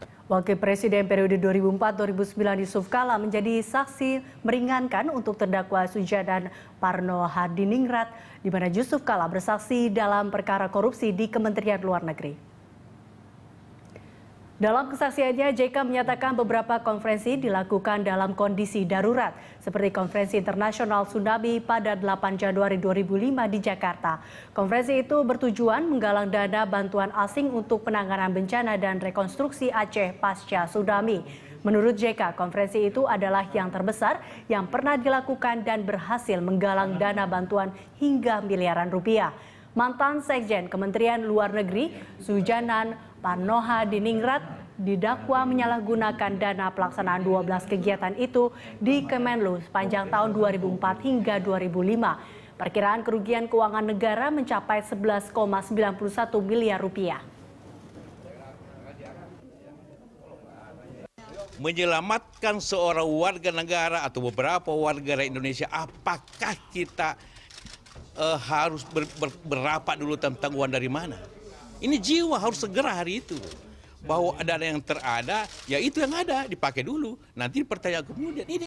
akan. Wakil Presiden periode 2004-2009 Yusuf Kala menjadi saksi meringankan untuk terdakwa Suja dan Parno Hadiningrat di mana Yusuf Kala bersaksi dalam perkara korupsi di Kementerian Luar Negeri. Dalam kesaksiannya, JK menyatakan beberapa konferensi dilakukan dalam kondisi darurat, seperti Konferensi Internasional Tsunami pada 8 Januari 2005 di Jakarta. Konferensi itu bertujuan menggalang dana bantuan asing untuk penanganan bencana dan rekonstruksi Aceh pasca tsunami. Menurut JK, konferensi itu adalah yang terbesar yang pernah dilakukan dan berhasil menggalang dana bantuan hingga miliaran rupiah. Mantan Sekjen Kementerian Luar Negeri, Sujanan Panoha Diningrat didakwa menyalahgunakan dana pelaksanaan 12 kegiatan itu di Kemenlu sepanjang tahun 2004 hingga 2005. Perkiraan kerugian keuangan negara mencapai 11,91 miliar rupiah. Menyelamatkan seorang warga negara atau beberapa warga negara Indonesia, apakah kita uh, harus ber, ber, berapa dulu tentang uang dari mana? Ini jiwa harus segera hari itu bahwa ada yang terada, ya itu yang ada dipakai dulu. Nanti pertanyaan kemudian ini